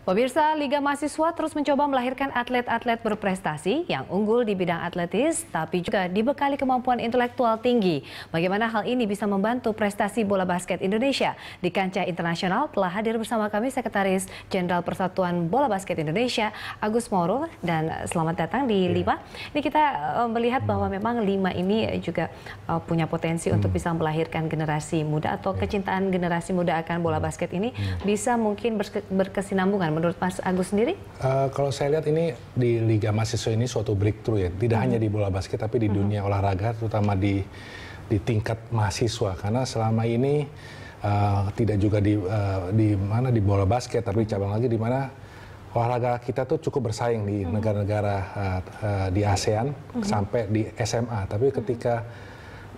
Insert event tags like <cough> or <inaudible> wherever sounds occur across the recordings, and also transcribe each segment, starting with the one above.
Pemirsa Liga Mahasiswa terus mencoba melahirkan atlet-atlet berprestasi yang unggul di bidang atletis tapi juga dibekali kemampuan intelektual tinggi. Bagaimana hal ini bisa membantu prestasi bola basket Indonesia di kancah internasional telah hadir bersama kami Sekretaris Jenderal Persatuan Bola Basket Indonesia Agus Moro dan selamat datang di iya. Lima. Ini kita eh, melihat bahwa hmm. memang Lima ini juga eh, punya potensi hmm. untuk bisa melahirkan generasi muda atau iya. kecintaan generasi muda akan bola basket ini hmm. bisa mungkin berkesinambungan menurut Mas Agus sendiri? Uh, kalau saya lihat ini di Liga Mahasiswa ini suatu breakthrough ya, tidak hmm. hanya di bola basket tapi di hmm. dunia olahraga terutama di di tingkat mahasiswa karena selama ini uh, tidak juga di uh, di mana di bola basket tapi cabang lagi di mana olahraga kita tuh cukup bersaing di hmm. negara-negara uh, uh, di ASEAN hmm. sampai di SMA tapi hmm. ketika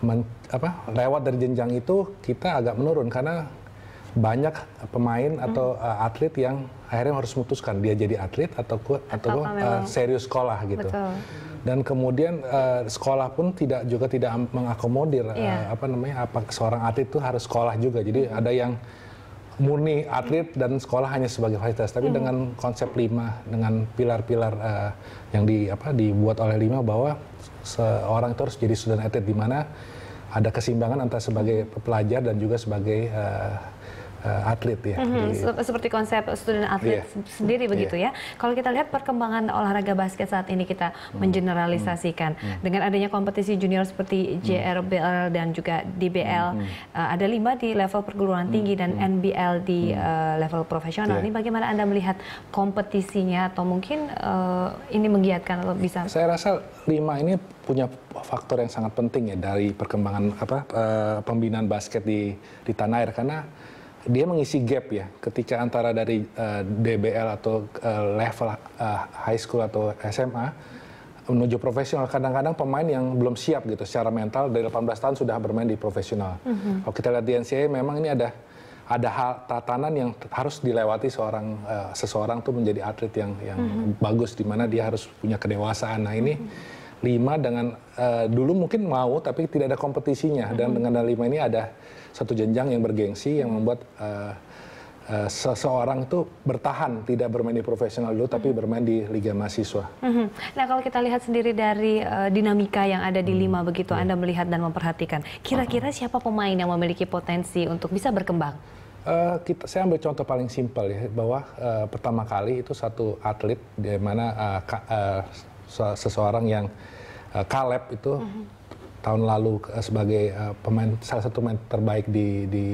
men, apa lewat dari jenjang itu kita agak menurun karena banyak pemain hmm. atau uh, atlet yang akhirnya harus memutuskan dia jadi atlet atau atau, atau uh, serius sekolah gitu. Betul. Dan kemudian uh, sekolah pun tidak juga tidak mengakomodir yeah. uh, iya. apa namanya apa seorang atlet itu harus sekolah juga. Jadi mm. ada yang murni atlet dan sekolah hanya sebagai fasilitas. Tapi mm. dengan konsep lima dengan pilar-pilar uh, yang di apa dibuat oleh lima bahwa seorang itu harus jadi student atlet di mana ada keseimbangan antara sebagai hmm. pelajar dan juga sebagai uh, uh, atlet ya. Mm -hmm. Di, Seperti konsep student atlet yeah. Iya. sendiri iya. begitu yeah. ya. Kalau kita lihat perkembangan olahraga basket saat ini kita mm. mengeneralisasikan mm. dengan adanya kompetisi junior seperti JRBL dan juga DBL mm. uh, eh, ada lima di level perguruan tinggi dan NBL di mm. uh, level profesional. Yeah. Ini bagaimana anda melihat kompetisinya atau mungkin uh, ini menggiatkan atau bisa? Saya rasa lima ini punya faktor yang sangat penting ya dari perkembangan apa uh, pembinaan basket di di tanah air karena dia mengisi gap ya ketika antara dari uh, eh, DBL atau uh, level uh, high school atau SMA menuju profesional kadang-kadang pemain yang belum siap gitu secara mental dari 18 tahun sudah bermain di profesional. Mm-hmm. Kalau kita lihat di NCAA memang ini ada ada hal tatanan yang harus dilewati seorang uh, seseorang tuh menjadi atlet yang yang mm-hmm. bagus di mana dia harus punya kedewasaan. Nah ini mm-hmm lima dengan uh, dulu mungkin mau tapi tidak ada kompetisinya dan mm-hmm. dengan ada lima ini ada satu jenjang yang bergengsi yang membuat uh, Uh, seseorang itu bertahan tidak bermain di profesional dulu tapi mm-hmm. bermain di liga mahasiswa. Mm-hmm. Nah kalau kita lihat sendiri dari uh, dinamika yang ada di lima begitu iya. Anda melihat dan memperhatikan, kira-kira siapa pemain yang memiliki potensi untuk bisa berkembang? Uh, kita, saya ambil contoh paling simpel ya bahwa uh, pertama kali itu satu atlet di mana uh, uh, seseorang yang uh, uh, itu mm -hmm. tahun lalu eh, sebagai eh, pemain salah satu pemain terbaik di di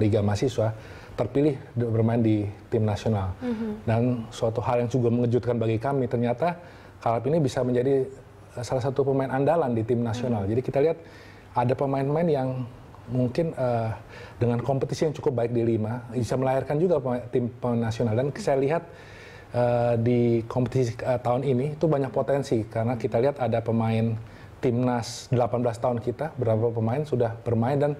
Liga Mahasiswa terpilih bermain di tim nasional. Mm -hmm. Dan suatu hal yang juga mengejutkan bagi kami ternyata Caleb ini bisa menjadi salah satu pemain andalan di tim nasional. Mm -hmm. Jadi kita lihat ada pemain-pemain yang mungkin uh, dengan kompetisi yang cukup baik di lima bisa melahirkan juga pemain, tim pemain nasional dan saya lihat uh, di kompetisi uh, tahun ini itu banyak potensi karena kita lihat ada pemain timnas 18 tahun kita berapa pemain sudah bermain dan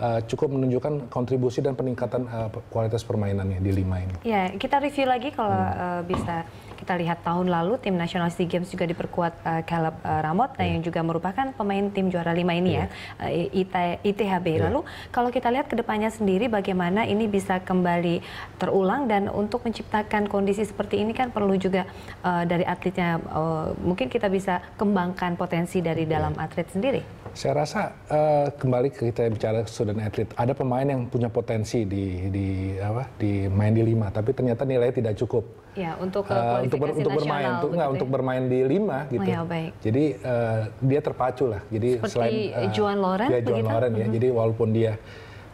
uh, cukup menunjukkan kontribusi dan peningkatan uh, kualitas permainannya di lima ini. Ya, kita review lagi kalau hmm. uh, bisa. Kita lihat tahun lalu tim nasional SEA Games juga diperkuat uh, Caleb uh, Ramot yeah. Iya. yang juga merupakan pemain tim juara lima ini yeah. ya, uh, iya. IT, ITHB. Yeah. Lalu kalau kita lihat ke depannya sendiri bagaimana ini bisa kembali terulang dan untuk menciptakan kondisi seperti ini kan perlu juga uh, dari atletnya uh, mungkin kita bisa kembangkan potensi dari iya. dalam yeah. atlet sendiri. Saya rasa uh, kembali kita bicara sudah dan atlet. Ada pemain yang punya potensi di di apa di main di lima, tapi ternyata nilainya tidak cukup. Ya untuk uh, untuk, ber, untuk bermain, gitu untuk enggak, ya? untuk bermain di lima oh, gitu. Oh, ya, baik. Jadi uh, dia terpacu lah. Jadi Seperti selain uh, Juan Loren, dia Juan Loren ya. Mm -hmm. Jadi walaupun dia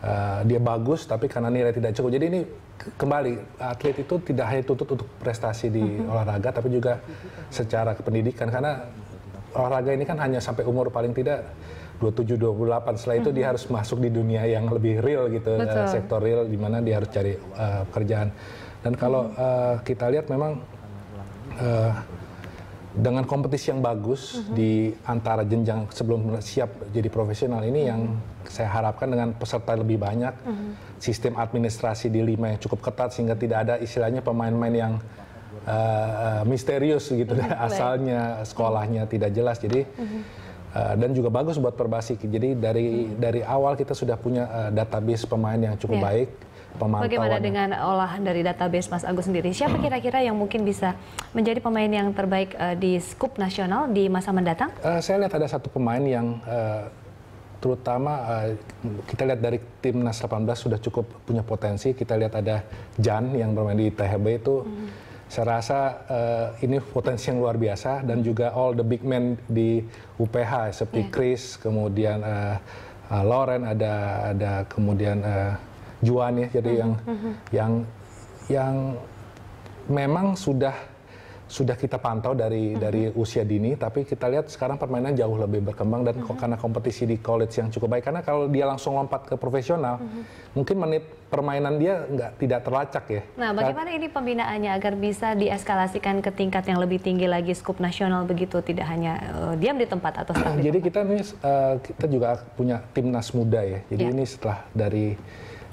uh, dia bagus, tapi karena nilai tidak cukup. Jadi ini kembali atlet itu tidak hanya tuntut untuk prestasi di mm -hmm. olahraga, tapi juga secara pendidikan karena olahraga ini kan hanya sampai umur paling tidak 27 28 setelah itu dia mm-hmm. harus masuk di dunia yang lebih real gitu eh, Betul. sektor real di mana dia harus cari uh, eh, pekerjaan. Dan kalau uh, kita lihat memang uh, dengan kompetisi yang bagus uh mm-hmm. -huh. di antara jenjang sebelum siap jadi profesional ini uh -huh. yang saya harapkan dengan peserta lebih banyak, uh -huh. sistem administrasi di lima yang cukup ketat sehingga tidak ada istilahnya pemain-pemain yang uh, misterius gitu uh <laughs> -huh. asalnya sekolahnya tidak jelas. Jadi uh -huh Eh, dan juga bagus buat Perbasik. Jadi dari hmm. dari awal kita sudah punya uh, database pemain yang cukup yeah. baik. Bagaimana dengan olahan dari database Mas Agus sendiri? Siapa kira-kira yang mungkin bisa menjadi pemain yang terbaik uh, di skup nasional di masa mendatang? Uh, saya lihat ada satu pemain yang uh, terutama uh, kita lihat dari timnas 18 sudah cukup punya potensi. Kita lihat ada Jan yang bermain di THB itu. Hmm saya rasa uh, ini potensi yang luar biasa dan juga all the big men di UPH seperti yeah. Chris, kemudian uh, uh, Lauren, ada ada kemudian uh, Juan ya, jadi mm -hmm. yang hmm. yang yang memang sudah sudah kita pantau dari mm-hmm. dari usia dini tapi kita lihat sekarang permainan jauh lebih berkembang dan mm-hmm. karena kompetisi di college yang cukup baik karena kalau dia langsung lompat ke profesional mm-hmm. mungkin menit permainan dia nggak tidak terlacak ya. Nah, nah, bagaimana ini pembinaannya agar bisa dieskalasikan ke tingkat yang lebih tinggi lagi skup nasional begitu tidak hanya uh, diam di tempat atau di <clears throat> Jadi kita ini uh, kita juga punya timnas muda ya. Jadi yeah. ini setelah dari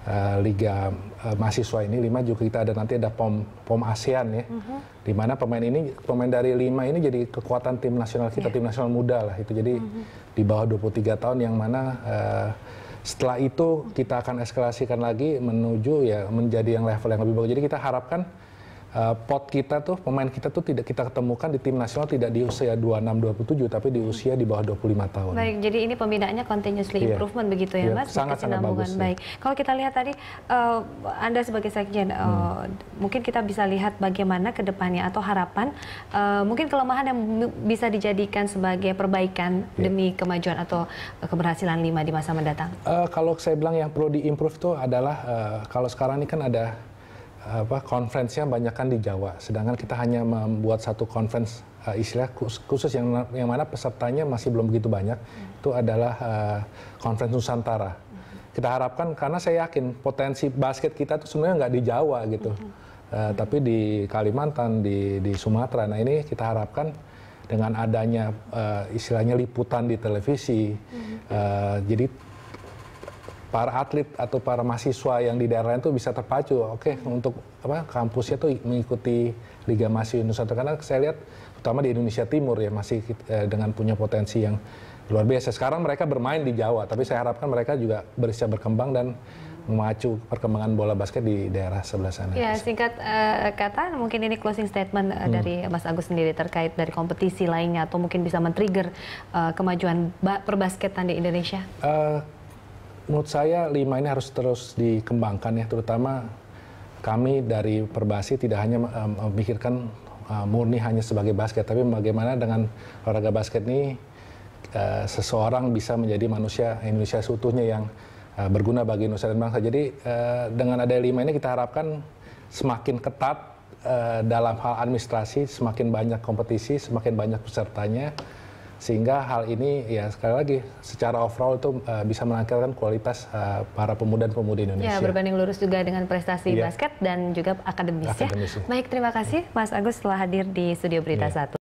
uh, liga uh, mahasiswa ini lima juga kita ada nanti ada pom pom ASEAN ya, uh-huh. di mana pemain ini pemain dari lima ini jadi kekuatan tim nasional kita yeah. tim nasional muda lah itu jadi uh-huh. di bawah 23 tahun yang mana uh, setelah itu kita akan eskalasikan lagi menuju ya menjadi yang level yang lebih bagus jadi kita harapkan Eh, pot kita tuh pemain kita tuh tidak kita ketemukan di tim nasional tidak di usia 26 27 tapi di usia di bawah 25 tahun. Baik, jadi ini pembinaannya continuously yeah. improvement begitu ya, yeah. Mas? Sangat sangat bagus. Iya. Baik. Kalau kita lihat tadi uh, Anda sebagai sekjen uh, hmm. mungkin kita bisa lihat bagaimana ke depannya atau harapan uh, mungkin kelemahan yang bisa dijadikan sebagai perbaikan yeah. demi kemajuan atau keberhasilan lima di masa mendatang. Uh, kalau saya bilang yang perlu diimprove itu adalah uh, kalau sekarang ini kan ada apa yang banyak kan di Jawa, sedangkan kita hanya membuat satu konferensi uh, eh, istilah khusus yang yang mana pesertanya masih belum begitu banyak. Hmm. Itu adalah uh, Nusantara. Hmm. Kita harapkan karena saya yakin potensi basket kita itu sebenarnya nggak di Jawa gitu, hmm. uh, tapi di Kalimantan, di di Sumatera. Nah ini kita harapkan dengan adanya uh, istilahnya liputan di televisi, uh, jadi para atlet atau para mahasiswa yang di daerah itu bisa terpacu oke okay, untuk apa kampusnya tuh mengikuti Liga Mahasiswa Indonesia karena saya lihat terutama di Indonesia Timur ya masih eh, dengan punya potensi yang luar biasa sekarang mereka bermain di Jawa tapi saya harapkan mereka juga bisa berkembang dan memacu perkembangan bola basket di daerah sebelah sana. Ya, singkat uh, kata, mungkin ini closing statement uh, hmm. dari Mas Agus sendiri terkait dari kompetisi lainnya atau mungkin bisa men-trigger uh, kemajuan perbasketan di Indonesia. Uh, menurut saya lima ini harus terus dikembangkan ya, terutama kami dari Perbasi tidak hanya memikirkan e, murni hanya sebagai basket, tapi bagaimana dengan olahraga basket ini e, seseorang bisa menjadi manusia Indonesia seutuhnya yang e, berguna bagi Indonesia dan bangsa. Jadi dengan ada lima ini kita harapkan semakin ketat dalam hal administrasi, semakin banyak kompetisi, semakin banyak pesertanya sehingga hal ini ya sekali lagi secara overall itu uh, bisa meningkatkan kualitas uh, para pemuda dan pemudi ya, Indonesia. Ya, berbanding lurus juga dengan prestasi ya. basket dan juga akademis, ya. akademis ya. Baik, terima kasih Mas Agus telah hadir di Studio Berita ya. 1.